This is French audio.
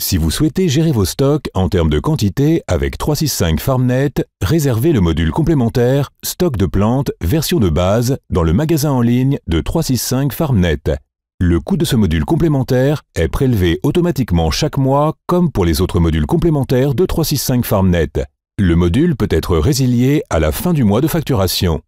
Si vous souhaitez gérer vos stocks en termes de quantité avec 365 FarmNet, réservez le module complémentaire Stock de plantes version de base dans le magasin en ligne de 365 FarmNet. Le coût de ce module complémentaire est prélevé automatiquement chaque mois comme pour les autres modules complémentaires de 365 FarmNet. Le module peut être résilié à la fin du mois de facturation.